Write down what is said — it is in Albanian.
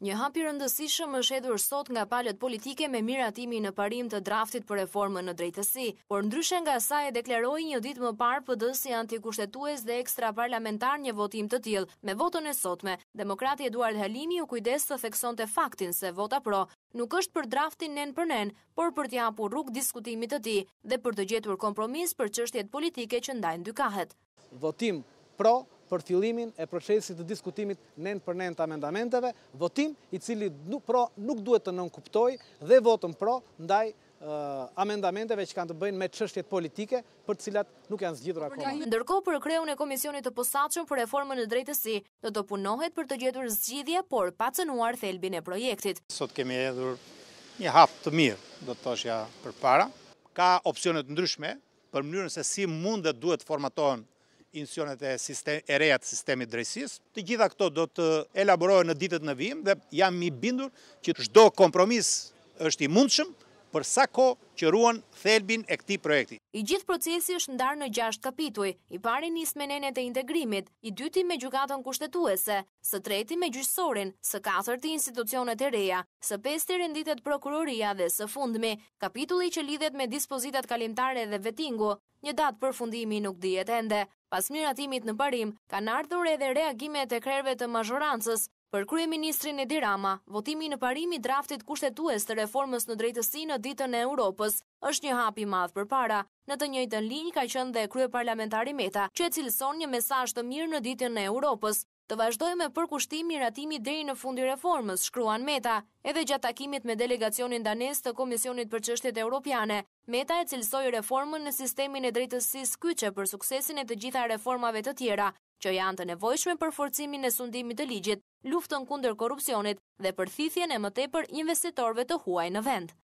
Një hap i rëndësishëm është hedhur sot nga palët politike me miratimi në parim të draftit për reformën në drejtësi, por ndryshe nga sa e deklaroi një ditë më parë PD si antikushtetues dhe ekstra parlamentar një votim të tillë. Me votën e sotme, Demokrati Eduard Halimi u kujdes të theksonte faktin se vota pro nuk është për draftin nen për nen, por për të hapur rrugë diskutimit të tij dhe për të gjetur kompromis për çështjet politike që ndajnë dy kahet. Votim pro për filimin e procesit të diskutimit nën për nën të amendamenteve, votim i cili pro nuk duhet të nënkuptoj dhe votëm pro ndaj amendamenteve që kanë të bëjnë me qështjet politike për cilat nuk janë zgjithur akoma. Ndërko për kreun e komisionit të posaqëm për reformën në drejtësi, do të punohet për të gjetur zgjidhje, por pa cënuar thelbin e projektit. Sot kemi edhur një hap të mirë, do të tashja për para. Ka opcionet ndryshme për mënyrën se si mundet duhet formatohen insionet e reja të sistemi drejsis. Të gjitha këto do të elaborohen në ditët në vijim dhe jam i bindur që shdo kompromis është i mundshëm, për sa ko që ruan thelbin e këti projekti. I gjithë procesi është ndarë në gjasht kapituj, i pari njës menenet e integrimit, i dyti me gjukatën kushtetuese, së treti me gjyqësorin, së katërti institucionet e reja, së pesti renditet prokuroria dhe së fundmi, kapitulli që lidhet me dispozitat kalimtare dhe vetingu, një datë për fundimi nuk dijet ende. Pas miratimit në parim, kanë ardhur edhe reagimet e krerve të mazhorancës, Për krye ministrin Edi Rama, votimi në parimi draftit kushtetues të reformës në drejtësi në ditën e Europës është një hapi madhë për para. Në të njëjtën linjë ka qënë dhe krye parlamentari Meta, që e cilëson një mesaj të mirë në ditën e Europës. Të vazhdoj me përkushtimi ratimi deri në fundi reformës, shkruan Meta, edhe gjatë takimit me delegacionin danes të Komisionit për Qështet Europiane. Meta e cilësoj reformën në sistemin e drejtësis kyqe për suksesin e të gjitha reformave të tjera, që janë të nevojshme për forcimin e sundimit të ligjit, luftën kunder korupcionit dhe përthithjen e mëtej për investitorve të huaj në vend.